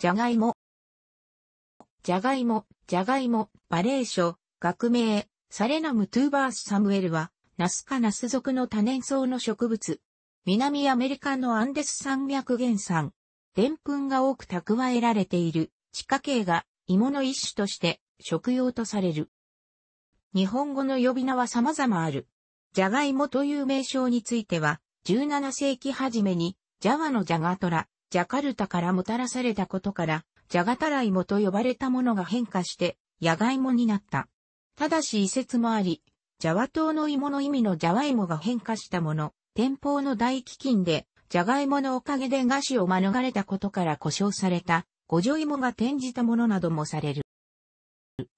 じゃがいも。じゃがいも、じゃがいも、バレー書、学名、サレナムトゥーバースサムエルは、ナスカナス属の多年草の植物。南アメリカのアンデス山脈原産。でんぷんが多く蓄えられている地下茎が芋の一種として食用とされる。日本語の呼び名は様々ある。ジャガイモという名称については、17世紀初めに、ジャワのジャガトラ、ジャカルタからもたらされたことから、ジャガタライモと呼ばれたものが変化して、ヤガイモになった。ただし遺説もあり、ジャワ島の芋の意味のジャワイモが変化したもの、天保の大飢饉で、ジャガイモのおかげで餓死を免れたことから故障された、五条芋が転じたものなどもされる。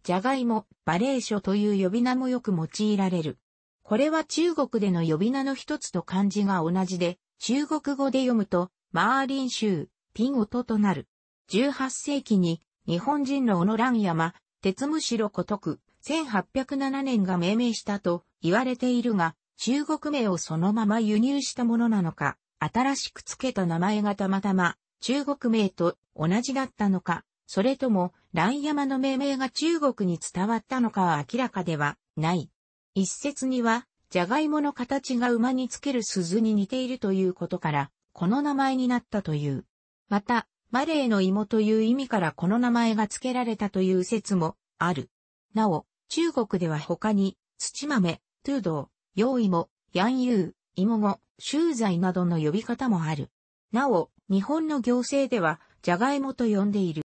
ジャガイモ、バレー書という呼び名もよく用いられる。これは中国での呼び名の一つと漢字が同じで、中国語で読むと、マーリン州、ピン音となる。18世紀に日本人の小野蘭山、鉄むしろことく、1807年が命名したと言われているが、中国名をそのまま輸入したものなのか、新しく付けた名前がたまたま中国名と同じだったのか、それとも蘭山の命名が中国に伝わったのかは明らかではない。一説には、ジャガイモの形が馬につける鈴に似ているということから、この名前になったという。また、マレーの芋という意味からこの名前が付けられたという説もある。なお、中国では他に、土豆、トゥードー、イモ、ヤンユー、ュウザイなどの呼び方もある。なお、日本の行政では、ジャガイモと呼んでいる。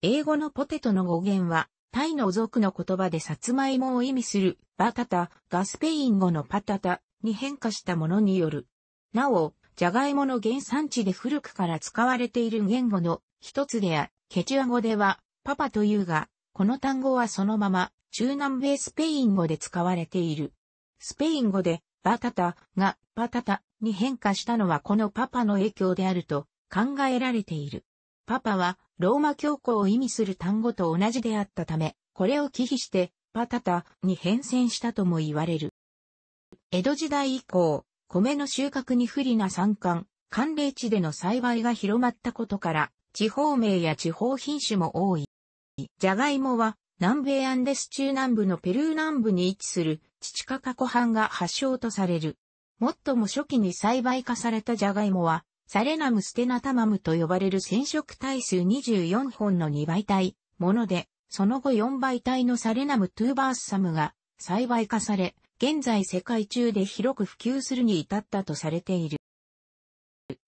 英語のポテトの語源は、タイの族の言葉でサツマイモを意味するバタタがスペイン語のパタタに変化したものによる。なお、ジャガイモの原産地で古くから使われている言語の一つであ、ケチュア語では、パパというが、この単語はそのまま、中南米スペイン語で使われている。スペイン語で、バタタが、パタタに変化したのはこのパパの影響であると考えられている。パパは、ローマ教皇を意味する単語と同じであったため、これを忌避して、パタタに変遷したとも言われる。江戸時代以降、米の収穫に不利な山間、寒冷地での栽培が広まったことから、地方名や地方品種も多い。ジャガイモは、南米アンデス中南部のペルー南部に位置する、チチカカ湖畔が発祥とされる。最も初期に栽培化されたジャガイモは、サレナムステナタマムと呼ばれる染色体数24本の2倍体、もので、その後4倍体のサレナムトゥーバースサムが栽培化され、現在世界中で広く普及するに至ったとされている。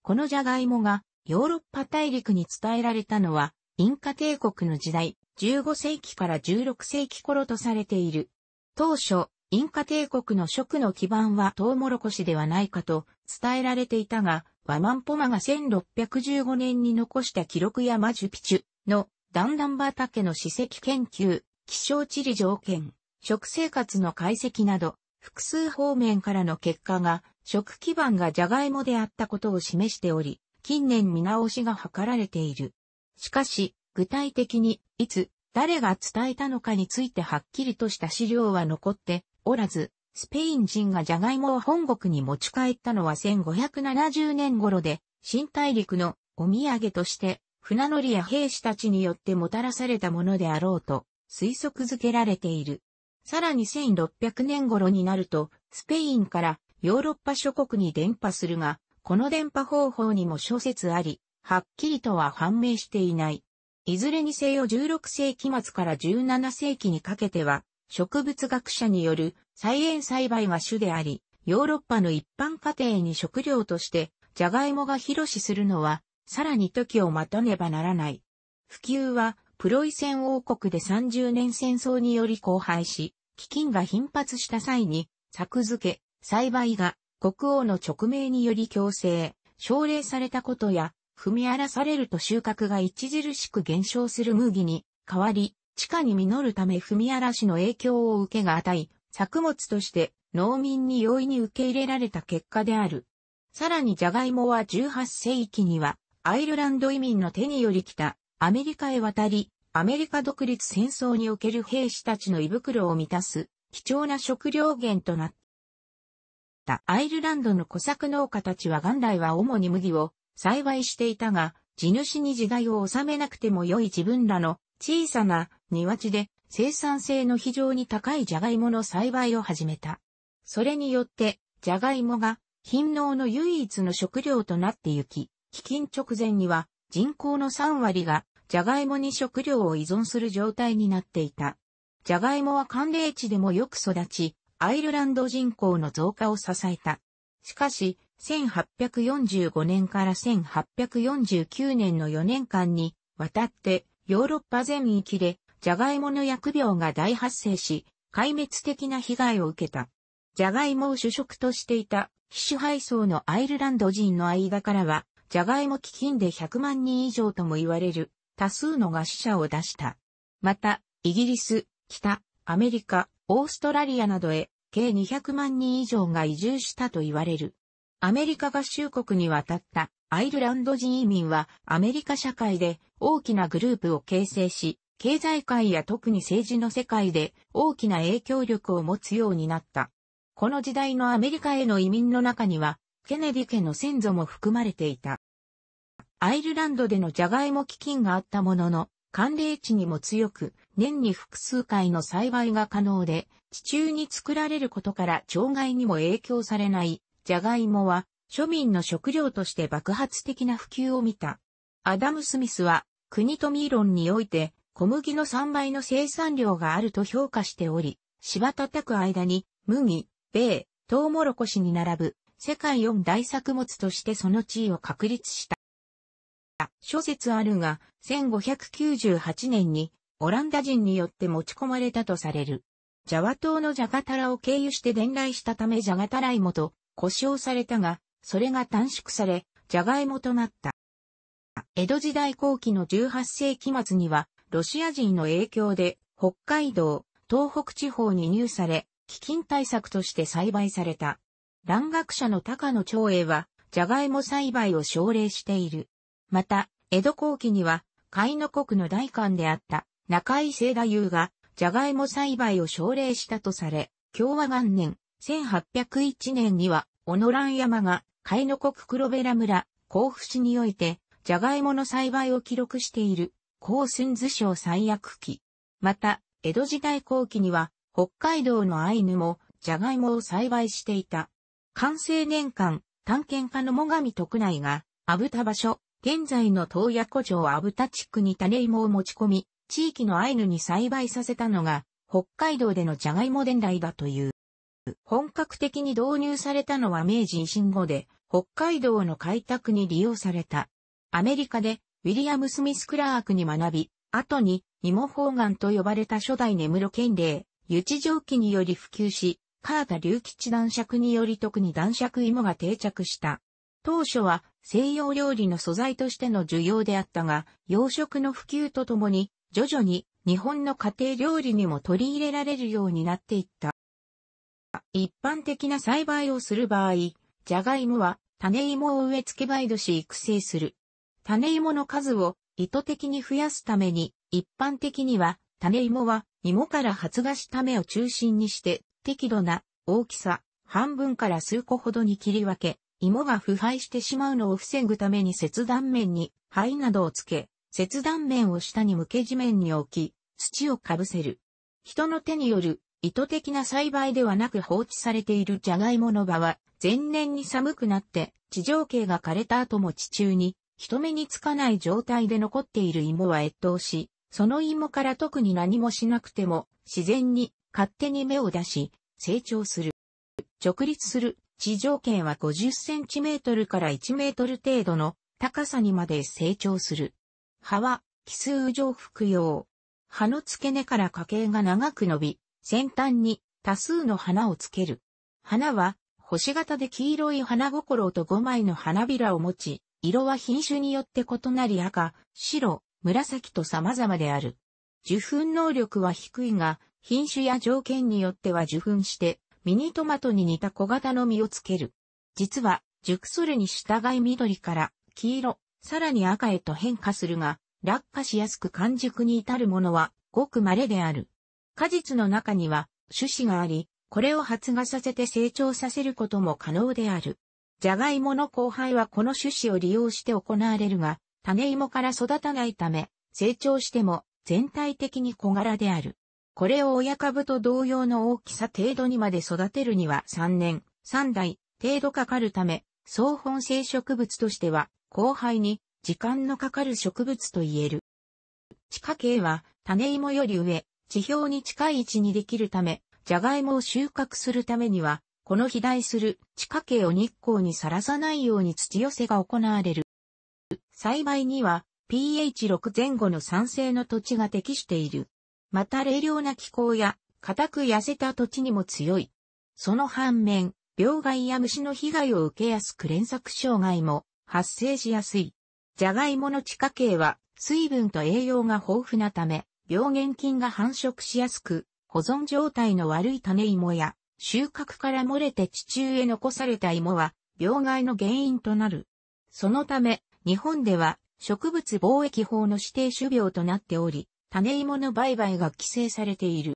このジャガイモがヨーロッパ大陸に伝えられたのは、インカ帝国の時代、15世紀から16世紀頃とされている。当初、インカ帝国の食の基盤はトウモロコシではないかと伝えられていたが、ワマンポマが1615年に残した記録やマジュピチュの段々畑の史跡研究、気象地理条件、食生活の解析など、複数方面からの結果が、食基盤がジャガイモであったことを示しており、近年見直しが図られている。しかし、具体的に、いつ、誰が伝えたのかについてはっきりとした資料は残っておらず、スペイン人がジャガイモを本国に持ち帰ったのは1570年頃で、新大陸のお土産として船乗りや兵士たちによってもたらされたものであろうと推測づけられている。さらに1600年頃になると、スペインからヨーロッパ諸国に伝播するが、この伝播方法にも諸説あり、はっきりとは判明していない。いずれにせよ16世紀末から17世紀にかけては、植物学者による菜園栽培が主であり、ヨーロッパの一般家庭に食料として、ジャガイモが広しするのは、さらに時を待たねばならない。普及は、プロイセン王国で30年戦争により荒廃し、飢饉が頻発した際に、作付け、栽培が国王の直命により強制、奨励されたことや、踏み荒らされると収穫が著しく減少する麦に代わり、地下に実るため踏み荒らしの影響を受けが与え、作物として農民に容易に受け入れられた結果である。さらにジャガイモは18世紀にはアイルランド移民の手により来たアメリカへ渡り、アメリカ独立戦争における兵士たちの胃袋を満たす貴重な食料源となった。アイルランドの小作農家たちは元来は主に麦を栽培していたが、地主に時代を収めなくても良い自分らの小さな庭地で生産性の非常に高いジャガイモの栽培を始めた。それによって、ジャガイモが貧農の唯一の食料となってゆき、飢饉直前には人口の3割がジャガイモに食料を依存する状態になっていた。ジャガイモは寒冷地でもよく育ち、アイルランド人口の増加を支えた。しかし、1845年から1849年の4年間に渡ってヨーロッパ全域でジャガイモの薬病が大発生し、壊滅的な被害を受けた。ジャガイモを主食としていた機種配送のアイルランド人の間からは、ジャガイモ基金で100万人以上とも言われる多数の餓死者を出した。また、イギリス、北、アメリカ、オーストラリアなどへ、計200万人以上が移住したと言われる。アメリカ合衆国に渡ったアイルランド人移民はアメリカ社会で大きなグループを形成し、経済界や特に政治の世界で大きな影響力を持つようになった。この時代のアメリカへの移民の中には、ケネディ家の先祖も含まれていた。アイルランドでのジャガイモ飢饉があったものの、寒冷地にも強く、年に複数回の栽培が可能で、地中に作られることから障害にも影響されない、ジャガイモは、庶民の食料として爆発的な普及を見た。アダム・スミスは、国とミーロンにおいて、小麦の3倍の生産量があると評価しており、芝叩く間に、麦、米、トウモロコシに並ぶ、世界4大作物としてその地位を確立した。諸説あるが、1598年にオランダ人によって持ち込まれたとされる。ジャワ島のジャガタラを経由して伝来したためジャガタライモと呼称されたが、それが短縮され、ジャガイモとなった。江戸時代後期の18世紀末には、ロシア人の影響で、北海道、東北地方に入され、飢饉対策として栽培された。蘭学者の高野長英は、ジャガイモ栽培を奨励している。また、江戸後期には、海の国の大官であった中井聖太夫が、ジャガイモ栽培を奨励したとされ、共和元年、1801年には、小野蘭山が、海の国黒ベラ村、甲府市において、ジャガイモの栽培を記録している、高寸図書最悪期。また、江戸時代後期には、北海道のアイヌも、ジャガイモを栽培していた。完成年間、探検家の最上徳内が、アブタ場所、現在の洞爺湖町阿武田地区に種芋を持ち込み、地域のアイヌに栽培させたのが、北海道でのジャガイモ伝来だという。本格的に導入されたのは明治維新後で、北海道の開拓に利用された。アメリカで、ウィリアム・スミス・クラークに学び、後に、芋方眼と呼ばれた初代根室県令、湯地蒸気により普及し、カータ隆吉男爵により特に男爵芋が定着した。当初は西洋料理の素材としての需要であったが、洋食の普及とともに、徐々に日本の家庭料理にも取り入れられるようになっていった。一般的な栽培をする場合、じゃがいもは種芋を植え付け培土し育成する。種芋の数を意図的に増やすために、一般的には種芋は芋から発芽した芽を中心にして適度な大きさ、半分から数個ほどに切り分け、芋が腐敗してしまうのを防ぐために切断面に灰などをつけ、切断面を下に向け地面に置き、土をかぶせる。人の手による意図的な栽培ではなく放置されているジャガイモの場は、前年に寒くなって地上茎が枯れた後も地中に人目につかない状態で残っている芋は越冬し、その芋から特に何もしなくても自然に勝手に芽を出し成長する。直立する地上圏は 50cm から 1m 程度の高さにまで成長する。葉は奇数上服用。葉の付け根から花茎が長く伸び、先端に多数の花をつける。花は星型で黄色い花心と5枚の花びらを持ち、色は品種によって異なり赤、白、紫と様々である。受粉能力は低いが、品種や条件によっては受粉してミニトマトに似た小型の実をつける。実は、熟するに従い緑から黄色、さらに赤へと変化するが、落下しやすく完熟に至るものはごく稀である。果実の中には種子があり、これを発芽させて成長させることも可能である。じゃがいもの交配はこの種子を利用して行われるが、種芋から育たないため、成長しても全体的に小柄である。これを親株と同様の大きさ程度にまで育てるには3年、3代程度かかるため、総本性植物としては、後輩に時間のかかる植物と言える。地下茎は種芋より上、地表に近い位置にできるため、ジャガイモを収穫するためには、この肥大する地下茎を日光にさらさないように土寄せが行われる。栽培には pH6 前後の酸性の土地が適している。また冷涼な気候や、硬く痩せた土地にも強い。その反面、病害や虫の被害を受けやすく連作障害も発生しやすい。じゃがいもの地下茎は水分と栄養が豊富なため、病原菌が繁殖しやすく、保存状態の悪い種芋や、収穫から漏れて地中へ残された芋は、病害の原因となる。そのため、日本では植物防疫法の指定種苗となっており、種芋の売買が規制されている。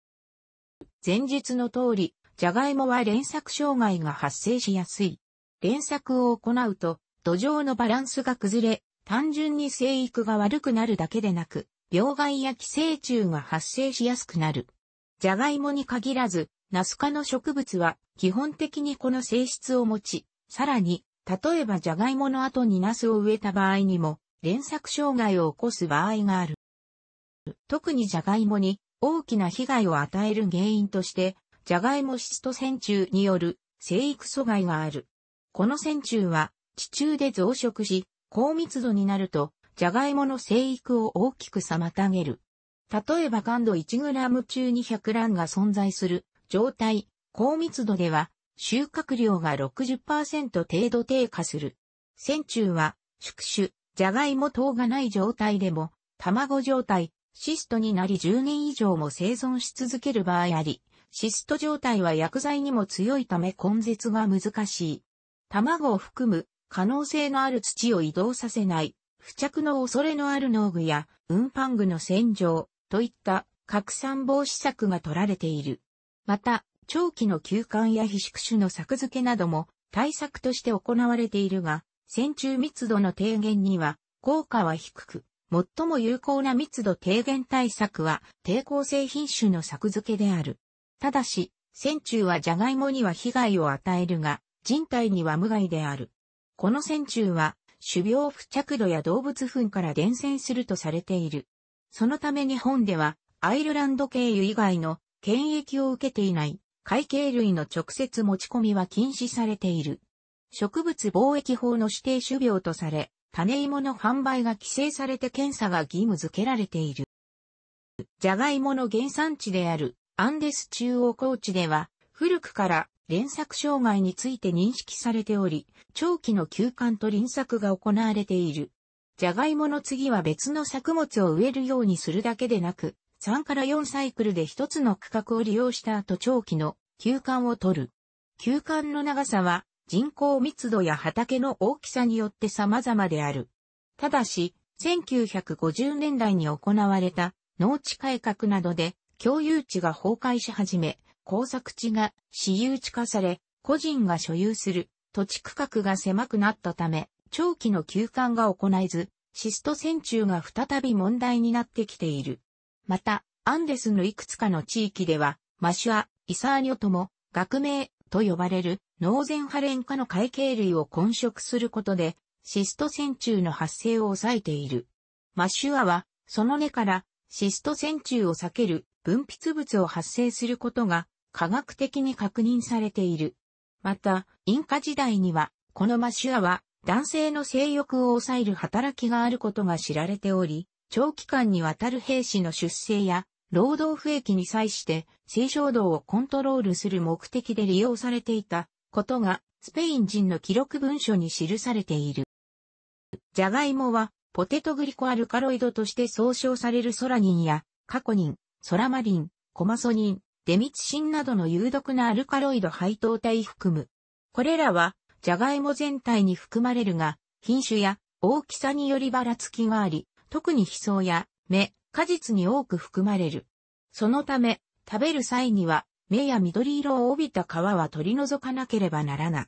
前述の通り、ジャガイモは連作障害が発生しやすい。連作を行うと、土壌のバランスが崩れ、単純に生育が悪くなるだけでなく、病害や寄生虫が発生しやすくなる。ジャガイモに限らず、ナス科の植物は基本的にこの性質を持ち、さらに、例えばジャガイモの後にナスを植えた場合にも、連作障害を起こす場合がある。特にジャガイモに大きな被害を与える原因として、ジャガイモ質と線虫による生育阻害がある。この線虫は地中で増殖し、高密度になると、ジャガイモの生育を大きく妨げる。例えば感度 1g 中に1 0 0卵が存在する状態、高密度では収穫量が60%程度低下する。線虫は宿主、ジャガイモ等がない状態でも卵状態、シストになり10年以上も生存し続ける場合あり、シスト状態は薬剤にも強いため根絶が難しい。卵を含む可能性のある土を移動させない、付着の恐れのある農具や運搬具の洗浄といった拡散防止策が取られている。また、長期の休館や非宿主の作付けなども対策として行われているが、線虫密度の低減には効果は低く、最も有効な密度低減対策は抵抗性品種の作付けである。ただし、線虫はジャガイモには被害を与えるが、人体には無害である。この線虫は、種苗付着度や動物糞から伝染するとされている。そのため日本では、アイルランド経由以外の検疫を受けていない海系類の直接持ち込みは禁止されている。植物貿易法の指定種病とされ、種芋の販売が規制されて検査が義務付けられている。ジャガイモの原産地であるアンデス中央高地では古くから連作障害について認識されており、長期の休館と輪作が行われている。ジャガイモの次は別の作物を植えるようにするだけでなく、3から4サイクルで1つの区画を利用した後長期の休館を取る。休館の長さは人口密度や畑の大きさによって様々である。ただし、1950年代に行われた農地改革などで共有地が崩壊し始め、工作地が私有地化され、個人が所有する土地区画が狭くなったため、長期の休館が行えず、シスト戦中が再び問題になってきている。また、アンデスのいくつかの地域では、マシュア、イサーニョとも、学名と呼ばれるノーゼンハレン科の会計類を混色することで、シスト線虫の発生を抑えている。マシュアは、その根から、シスト線虫を避ける分泌物を発生することが、科学的に確認されている。また、インカ時代には、このマシュアは、男性の性欲を抑える働きがあることが知られており、長期間にわたる兵士の出生や、労働不益に際して、性衝動をコントロールする目的で利用されていたことがスペイン人の記録文書に記されている。ジャガイモはポテトグリコアルカロイドとして総称されるソラニンやカコニン、ソラマリン、コマソニン、デミツシンなどの有毒なアルカロイド配当体含む。これらはジャガイモ全体に含まれるが、品種や大きさによりばらつきがあり、特にヒソや芽、果実に多く含まれる。そのため、食べる際には目や緑色を帯びた皮は取り除かなければならない。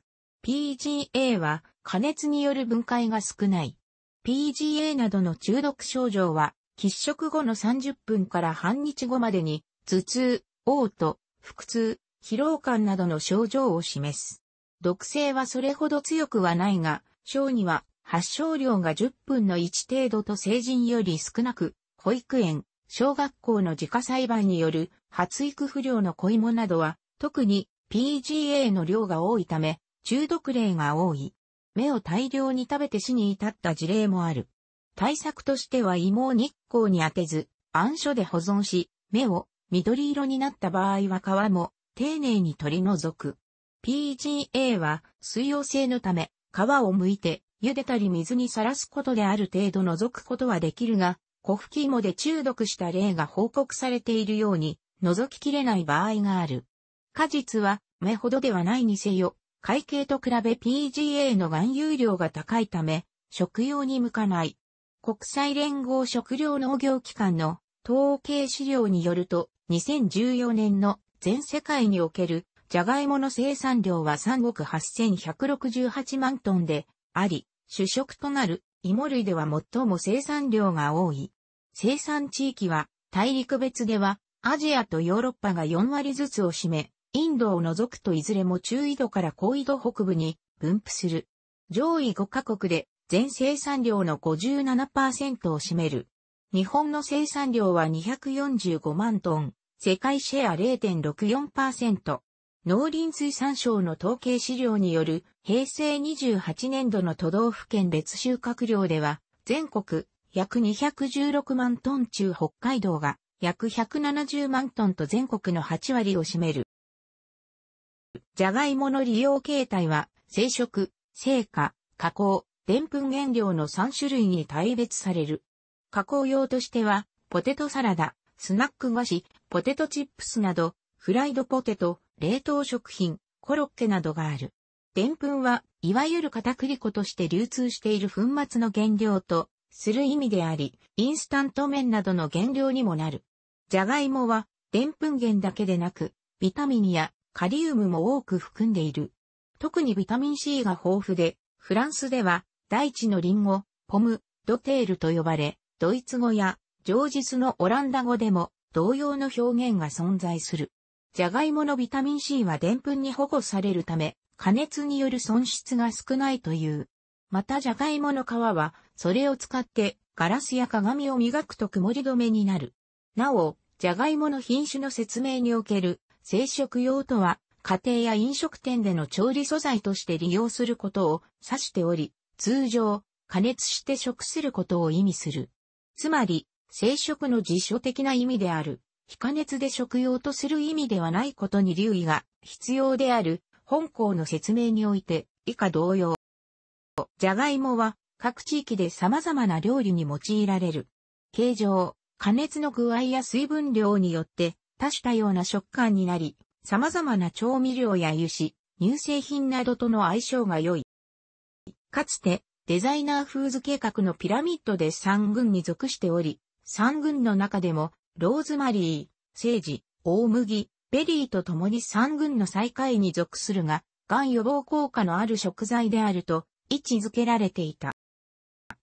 PGA は加熱による分解が少ない。PGA などの中毒症状は、喫食後の30分から半日後までに、頭痛、嘔吐、腹痛、疲労感などの症状を示す。毒性はそれほど強くはないが、小には発症量が10分の1程度と成人より少なく、保育園、小学校の自家裁判による発育不良の子芋などは、特に PGA の量が多いため、中毒例が多い。目を大量に食べて死に至った事例もある。対策としては芋を日光に当てず、暗所で保存し、目を緑色になった場合は皮も丁寧に取り除く。PGA は水溶性のため、皮を剥いて茹でたり水にさらすことである程度除くことはできるが、コフキ芋で中毒した例が報告されているように、覗ききれない場合がある。果実は、目ほどではないにせよ、会計と比べ PGA の含有量が高いため、食用に向かない。国際連合食糧農業機関の統計資料によると、2014年の全世界におけるジャガイモの生産量は3億8168万トンであり、主食となる芋類では最も生産量が多い。生産地域は大陸別ではアジアとヨーロッパが4割ずつを占め、インドを除くといずれも中緯度から高緯度北部に分布する。上位5カ国で全生産量の57%を占める。日本の生産量は245万トン、世界シェア0.64%。農林水産省の統計資料による平成28年度の都道府県別収穫量では、全国約216万トン中北海道が約170万トンと全国の8割を占める。じゃがいもの利用形態は、生食、生果、加工、でんぷん原料の3種類に大別される。加工用としては、ポテトサラダ、スナック菓子、ポテトチップスなど、フライドポテト、冷凍食品、コロッケなどがある。デンプンは、いわゆる片栗粉として流通している粉末の原料と、する意味であり、インスタント麺などの原料にもなる。ジャガイモは、デンプン源だけでなく、ビタミンやカリウムも多く含んでいる。特にビタミン C が豊富で、フランスでは、大地のリンゴ、ポム、ドテールと呼ばれ、ドイツ語や、ジョージスのオランダ語でも、同様の表現が存在する。ジャガイモのビタミン C はデンプンに保護されるため、加熱による損失が少ないという。また、じゃがいもの皮は、それを使って、ガラスや鏡を磨くと曇り止めになる。なお、じゃがいもの品種の説明における、生食用とは、家庭や飲食店での調理素材として利用することを指しており、通常、加熱して食することを意味する。つまり、生食の辞書的な意味である、非加熱で食用とする意味ではないことに留意が必要である本校の説明において、以下同様。ジャガイモは、各地域で様々な料理に用いられる。形状、加熱の具合や水分量によって、多種多様な食感になり、様々な調味料や油脂、乳製品などとの相性が良い。かつて、デザイナーフーズ計画のピラミッドで3軍に属しており、3軍の中でも、ローズマリー、セージ、大麦、ベリーと共に三軍の最下位に属するが、癌予防効果のある食材であると位置づけられていた。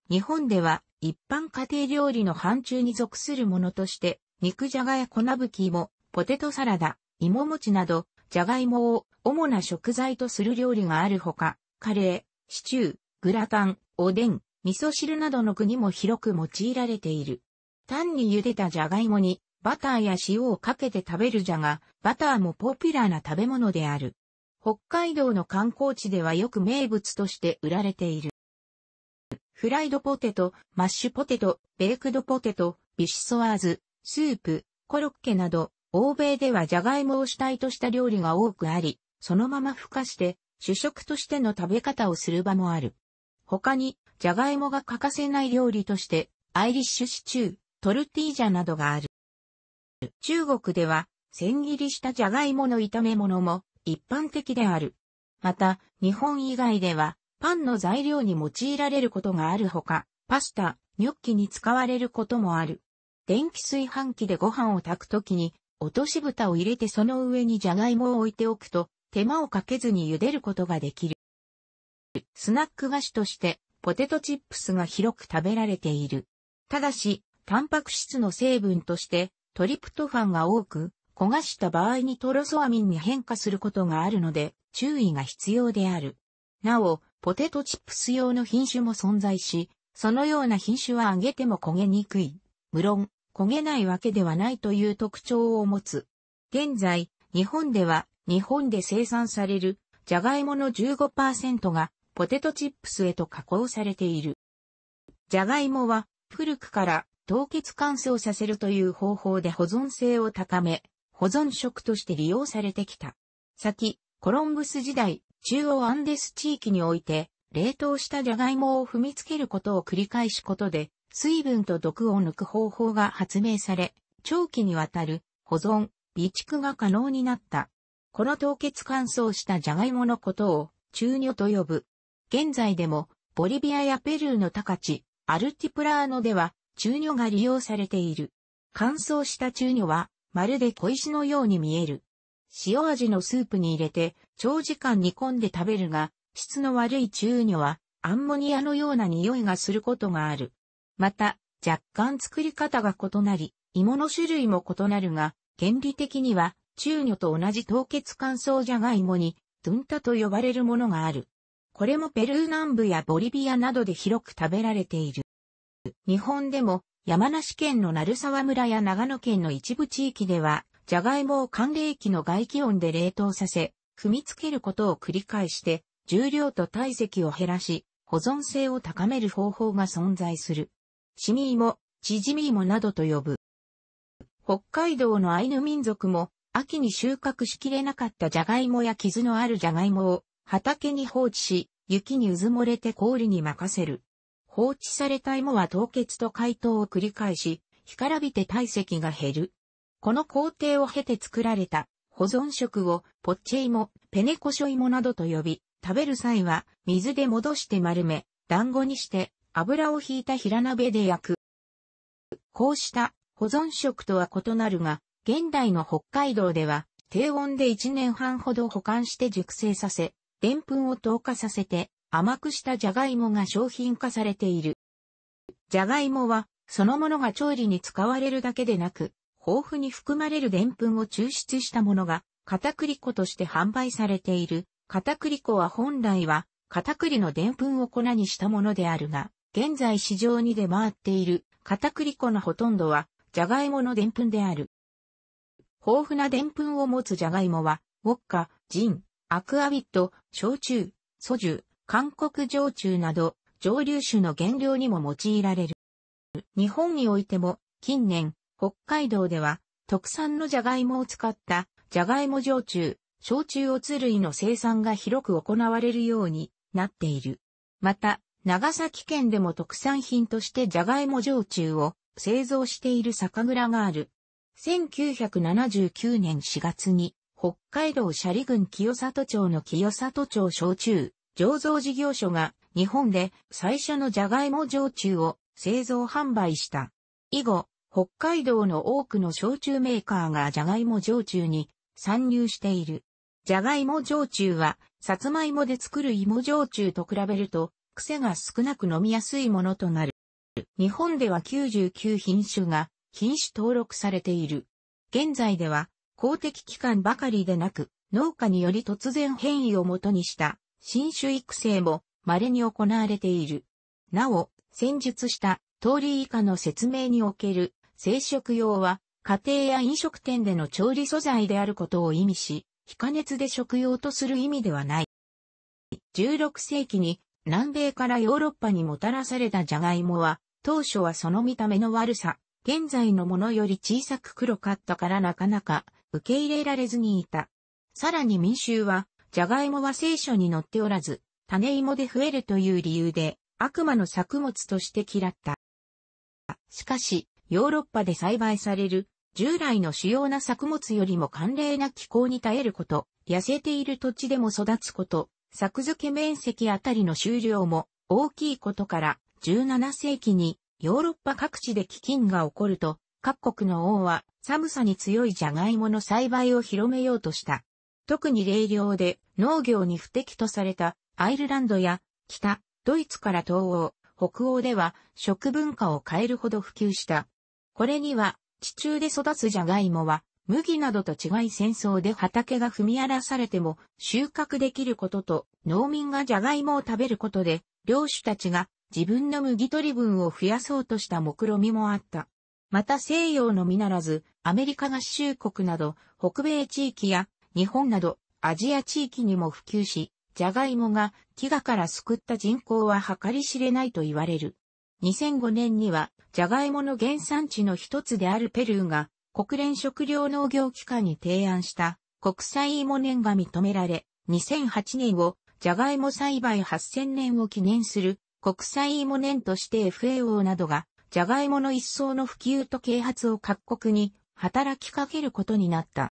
日本では一般家庭料理の範疇に属するものとして、肉じゃがや粉吹き芋、ポテトサラダ、芋餅など、じゃがいもを主な食材とする料理があるほか、カレー、シチュー、グラタン、おでん、味噌汁などの具にも広く用いられている。単に茹でたじゃがいもに、バターや塩をかけて食べるじゃが、バターもポピュラーな食べ物である。北海道の観光地ではよく名物として売られている。フライドポテト、マッシュポテト、ベークドポテト、ビシソワーズ、スープ、コロッケなど、欧米ではジャガイモを主体とした料理が多くあり、そのまま孵化して、主食としての食べ方をする場もある。他に、ジャガイモが欠かせない料理として、アイリッシュシチュー、トルティージャなどがある。中国では、千切りしたジャガイモの炒め物も一般的である。また、日本以外では、パンの材料に用いられることがあるほか、パスタ、ニョッキに使われることもある。電気炊飯器でご飯を炊くときに、落とし蓋を入れてその上にジャガイモを置いておくと、手間をかけずに茹でることができる。スナック菓子として、ポテトチップスが広く食べられている。ただし、タンパク質の成分として、トリプトファンが多く、焦がした場合にトロソアミンに変化することがあるので、注意が必要である。なお、ポテトチップス用の品種も存在し、そのような品種は揚げても焦げにくい。無論、焦げないわけではないという特徴を持つ。現在、日本では、日本で生産される、ジャガイモの15%が、ポテトチップスへと加工されている。ジャガイモは、古くから凍結乾燥させるという方法で保存性を高め、保存食として利用されてきた。先、コロンブス時代、中央アンデス地域において、冷凍したジャガイモを踏みつけることを繰り返すことで、水分と毒を抜く方法が発明され、長期にわたる保存、備蓄が可能になった。この凍結乾燥したジャガイモのことを、中女と呼ぶ。現在でも、ボリビアやペルーの高地、アルティプラーノでは、中女が利用されている。乾燥した中女は、まるで小石のように見える。塩味のスープに入れて、長時間煮込んで食べるが、質の悪い中女は、アンモニアのような匂いがすることがある。また、若干作り方が異なり、芋の種類も異なるが、原理的には、中女と同じ凍結乾燥じゃがいもに、ドゥンタと呼ばれるものがある。これもペルー南部やボリビアなどで広く食べられている。日本でも山梨県の鳴沢村や長野県の一部地域では、ジャガイモを寒冷期の外気温で冷凍させ、踏みつけることを繰り返して、重量と体積を減らし、保存性を高める方法が存在する。シミモ、チジミモなどと呼ぶ。北海道のアイヌ民族も、秋に収穫しきれなかったジャガイモや傷のあるジャガイモを畑に放置し、雪にうずもれて氷に任せる。放置された芋は凍結と解凍を繰り返し、干からびて体積が減る。この工程を経て作られた保存食をポッチェ芋、ペネコショ芋などと呼び、食べる際は水で戻して丸め、団子にして油を引いた平鍋で焼く。こうした保存食とは異なるが、現代の北海道では低温で1年半ほど保管して熟成させ、ぷんを透過させて甘くしたジャガイモが商品化されている。ジャガイモは、そのものが調理に使われるだけでなく、豊富に含まれるでんぷんを抽出したものが、片栗粉として販売されている。片栗粉は本来は、片栗のでんぷんを粉にしたものであるが、現在市場に出回っている片栗粉のほとんどは、ジャガイモのでんぷんである。豊富なでんぷんを持つジャガイモは、ウォッカ、ジン、アクアビット、焼酎、ソジュ、韓国上酎など蒸留酒の原料にも用いられる。日本においても近年北海道では特産のジャガイモを使ったジャガイモ上酎、焼酎おつ類の生産が広く行われるようになっている。また、長崎県でも特産品としてジャガイモ焼酎を製造している酒蔵がある。1979年4月に北海道斜里郡清里町の清里町焼酎醸造事業所が日本で最初のジャガイモ焼酎を製造販売した。以後、北海道の多くの焼酎メーカーがジャガイモ焼酎に参入している。ジャガイモ焼酎は、サツマイモで作る芋焼酎と比べると、癖が少なく飲みやすいものとなる。日本では99品種が品種登録されている。現在では公的機関ばかりでなく農家により突然変異をもとにした新種育成も稀に行われている。なお、戦術した通り以下の説明における生食用は家庭や飲食店での調理素材であることを意味し、非加熱で食用とする意味ではない。16世紀に南米からヨーロッパにもたらされたジャガイモは、当初はその見た目の悪さ、現在のものより小さく黒かったからなかなか受け入れられずにいた。さらに民衆はジャガイモは聖書に載っておらず、種芋で増えるという理由で、悪魔の作物として嫌った。しかし、ヨーロッパで栽培される、従来の主要な作物よりも寒冷な気候に耐えること、痩せている土地でも育つこと、作付け面積あたりの収量も大きいことから、17世紀にヨーロッパ各地で飢饉が起こると、各国の王は寒さに強いジャガイモの栽培を広めようとした。特に冷涼で農業に不適とされたアイルランドや北、ドイツから東欧、北欧では食文化を変えるほど普及した。これには地中で育つジャガイモは麦などと違い戦争で畑が踏み荒らされても収穫できることと農民がジャガイモを食べることで領主たちが自分の麦取り分を増やそうとした目論みもあった。また西洋のみならずアメリカ合衆国など北米地域や日本などアジア地域にも普及し、ジャガイモが飢餓から救った人口は計り知れないと言われる。2005年には、ジャガイモの原産地の一つであるペルーが、国連食糧農業機関に提案した国際芋年が認められ、2008年をジャガイモ栽培8000年を記念する国際芋年として FAO などが、ジャガイモの一層の普及と啓発を各国に働きかけることになった。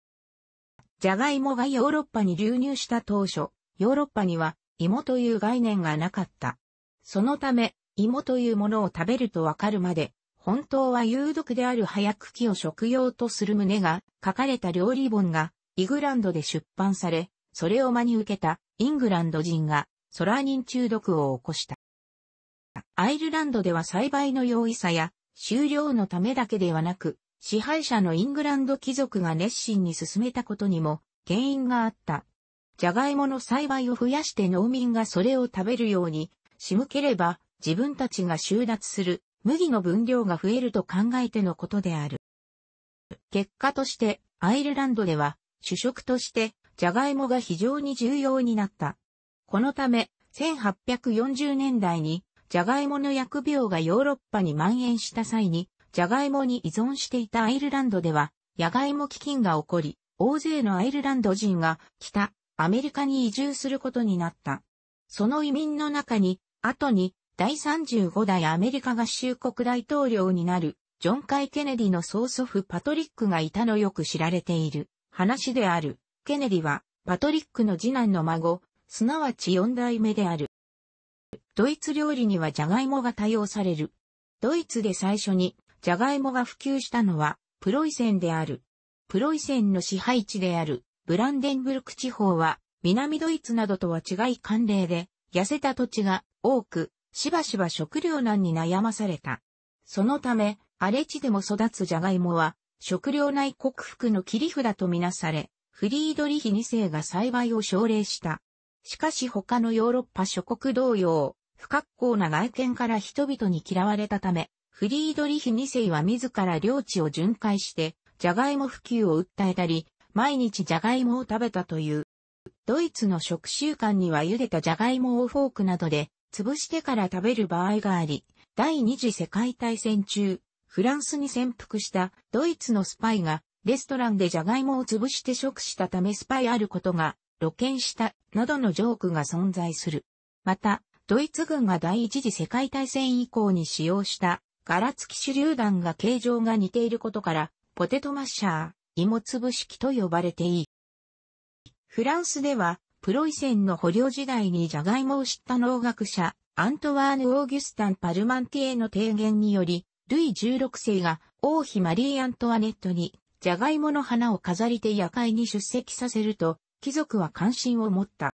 ジャガイモがヨーロッパに流入した当初、ヨーロッパには芋という概念がなかった。そのため、芋というものを食べるとわかるまで、本当は有毒である早茎を食用とする旨が書かれた料理本がイグランドで出版され、それを真に受けたイングランド人がソラーニン中毒を起こした。アイルランドでは栽培の容易さや収量のためだけではなく、支配者のイングランド貴族が熱心に進めたことにも原因があった。じゃがいもの栽培を増やして農民がそれを食べるように仕向ければ自分たちが収奪する麦の分量が増えると考えてのことである。結果としてアイルランドでは主食としてじゃがいもが非常に重要になった。このため1840年代にジャガイモの疫病がヨーロッパに蔓延した際にジャガイモに依存していたアイルランドでは、野外も基金が起こり、大勢のアイルランド人が北、アメリカに移住することになった。その移民の中に、後に第35代アメリカ合衆国大統領になる、ジョン・カイ・ケネディの曽祖父パトリックがいたのよく知られている話である。ケネディは、パトリックの次男の孫、すなわち4代目である。ドイツ料理にはジャガイモが多用される。ドイツで最初にジャガイモが普及したのは、プロイセンである。プロイセンの支配地である、ブランデンブルク地方は、南ドイツなどとは違い寒冷で、痩せた土地が多く、しばしば食糧難に悩まされた。そのため、荒れ地でも育つジャガイモは、食糧内克服の切り札とみなされ、フリードリヒ2世が栽培を奨励した。しかし他のヨーロッパ諸国同様、不格好な外見から人々に嫌われたため、フリードリヒ2世は自ら領地を巡回して、ジャガイモ普及を訴えたり、毎日ジャガイモを食べたという。ドイツの食習慣には茹でたジャガイモをフォークなどで潰してから食べる場合があり、第二次世界大戦中、フランスに潜伏したドイツのスパイがレストランでジャガイモを潰して食したためスパイあることが露見したなどのジョークが存在する。また、ドイツ軍が第一次世界大戦以降に使用した柄付き手榴弾が形状が似ていることから、ポテトマッシャー、芋粒し器と呼ばれていい。フランスでは、プロイセンの捕虜時代にジャガイモを知った農学者、アントワーヌ・オーギュスタン・パルマンティエの提言により、ルイ16世が王妃マリー・アントワネットに、ジャガイモの花を飾りて夜会に出席させると、貴族は関心を持った。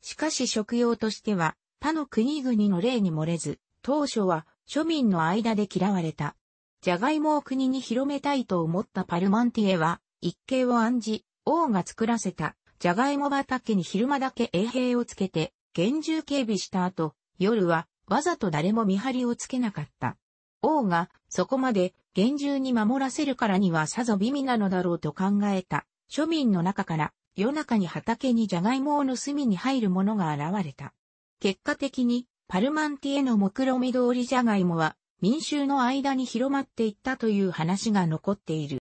しかし食用としては、他の国々の例に漏れず、当初は庶民の間で嫌われた。ジャガイモを国に広めたいと思ったパルマンティエは、一計を案じ、王が作らせた、ジャガイモ畑に昼間だけ衛兵をつけて、厳重警備した後、夜は、わざと誰も見張りをつけなかった。王が、そこまで、厳重に守らせるからにはさぞ美味なのだろうと考えた。庶民の中から、夜中に畑にジャガイモを盗みに入る者が現れた。結果的に、パルマンティエの目論見通りじゃがいもは民衆の間に広まっていったという話が残っている。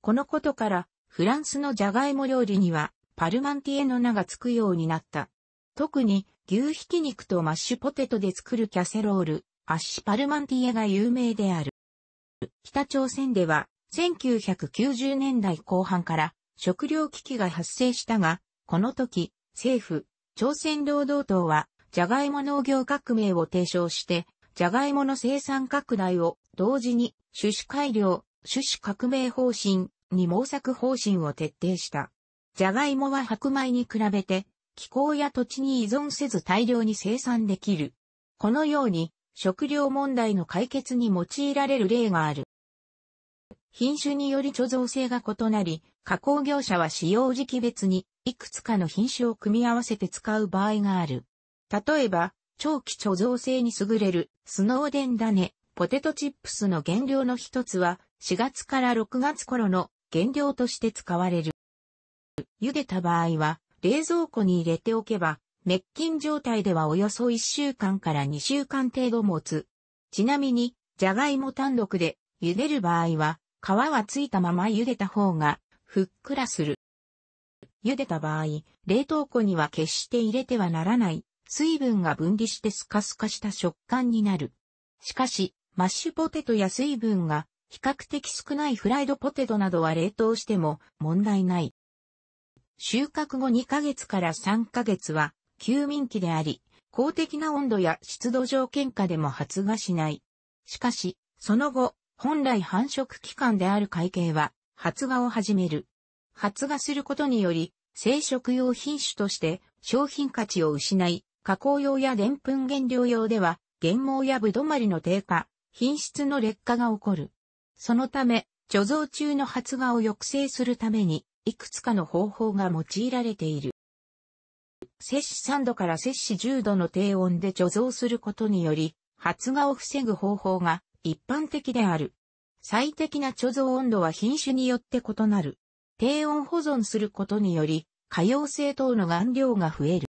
このことからフランスのじゃがいも料理にはパルマンティエの名が付くようになった。特に牛ひき肉とマッシュポテトで作るキャセロール、アッシュパルマンティエが有名である。北朝鮮では1990年代後半から食糧危機が発生したが、この時、政府、朝鮮労働党はジャガイモ農業革命を提唱して、ジャガイモの生産拡大を同時に種子改良、種子革命方針に毛作方針を徹底した。ジャガイモは白米に比べて気候や土地に依存せず大量に生産できる。このように食料問題の解決に用いられる例がある。品種により貯蔵性が異なり、加工業者は使用時期別にいくつかの品種を組み合わせて使う場合がある。例えば、長期貯蔵性に優れるスノーデンダネ、ポテトチップスの原料の一つは、4月から6月頃の原料として使われる。茹でた場合は、冷蔵庫に入れておけば、滅菌状態ではおよそ1週間から2週間程度持つ。ちなみに、じゃがいも単独で茹でる場合は、皮はついたまま茹でた方が、ふっくらする。茹でた場合、冷凍庫には決して入れてはならない水分が分離してスカスカした食感になる。しかし、マッシュポテトや水分が比較的少ないフライドポテトなどは冷凍しても問題ない。収穫後2ヶ月から3ヶ月は休眠期であり、公的な温度や湿度条件下でも発芽しない。しかし、その後、本来繁殖期間である会計は発芽を始める。発芽することにより、生殖用品種として商品価値を失い、加工用やプン原料用では、原毛やぶどまりの低下、品質の劣化が起こる。そのため、貯蔵中の発芽を抑制するために、いくつかの方法が用いられている。摂氏3度から摂氏10度の低温で貯蔵することにより、発芽を防ぐ方法が一般的である。最適な貯蔵温度は品種によって異なる。低温保存することにより、可用性等の顔料が増える。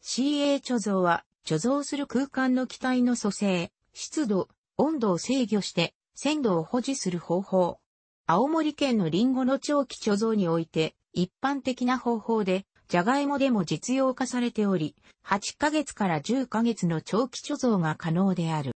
CA 貯蔵は、貯蔵する空間の気体の組成、湿度、温度を制御して、鮮度を保持する方法。青森県のリンゴの長期貯蔵において、一般的な方法で、ジャガイモでも実用化されており、8ヶ月から10ヶ月の長期貯蔵が可能である。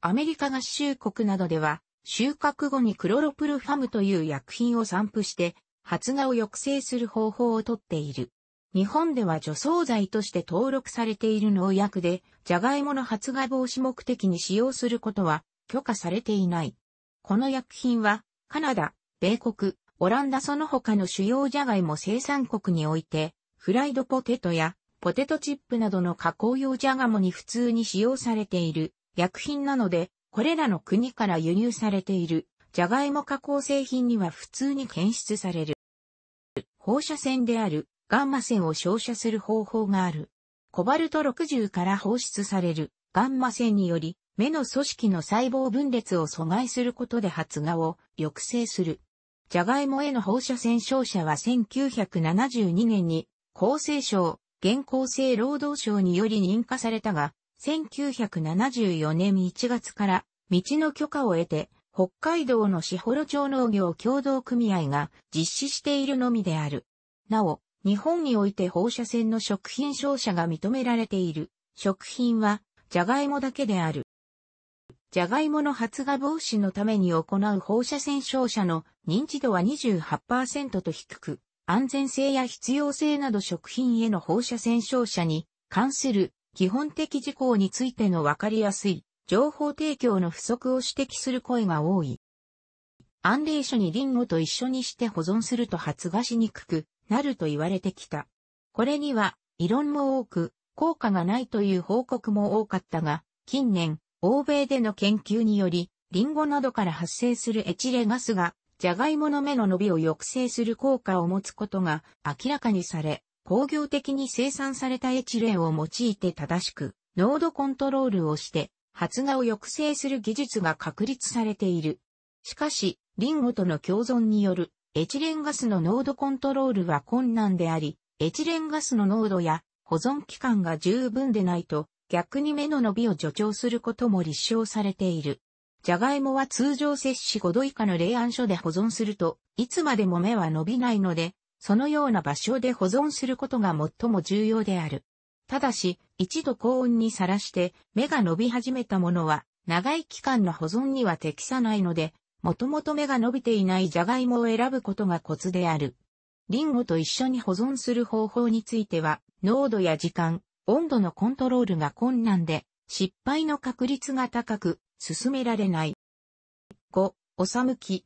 アメリカ合衆国などでは、収穫後にクロロプルファムという薬品を散布して、発芽を抑制する方法をとっている。日本では除草剤として登録されている農薬で、ジャガイモの発芽防止目的に使用することは許可されていない。この薬品は、カナダ、米国、オランダその他の主要ジャガイモ生産国において、フライドポテトやポテトチップなどの加工用ジャガモに普通に使用されている薬品なので、これらの国から輸入されているジャガイモ加工製品には普通に検出される。放射線であるガンマ線を照射する方法がある。コバルト60から放出されるガンマ線により、目の組織の細胞分裂を阻害することで発芽を抑制する。ジャガイモへの放射線照射は1972年に厚生省、現厚生労働省により認可されたが、1974年1月から道の許可を得て、北海道の士幌町農業協同組合が実施しているのみである。なお、日本において放射線の食品照射が認められている食品は、ジャガイモだけである。ジャガイモの発芽防止のために行う放射線照射の認知度は28%と低く、安全性や必要性など食品への放射線照射に関する基本的事項についてのわかりやすい情報提供の不足を指摘する声が多い。安冷書にリンゴと一緒にして保存すると発芽しにくく、なると言われてきた。これには、異論も多く、効果がないという報告も多かったが、近年、欧米での研究により、リンゴなどから発生するエチレガスが、ジャガイモの芽の伸びを抑制する効果を持つことが明らかにされ、工業的に生産されたエチレンを用いて正しく、濃度コントロールをして、発芽を抑制する技術が確立されている。しかし、リンゴとの共存によるエチレンガスの濃度コントロールは困難であり、エチレンガスの濃度や保存期間が十分でないと、逆に目の伸びを助長することも立証されている。ジャガイモは通常摂氏5度以下の冷暗所で保存すると、いつまでも芽は伸びないので、そのような場所で保存することが最も重要である。ただし、一度高温にさらして、芽が伸び始めたものは、長い期間の保存には適さないので、もともと芽が伸びていないジャガイモを選ぶことがコツである。リンゴと一緒に保存する方法については、濃度や時間、温度のコントロールが困難で、失敗の確率が高く、進められない。5、おさむき。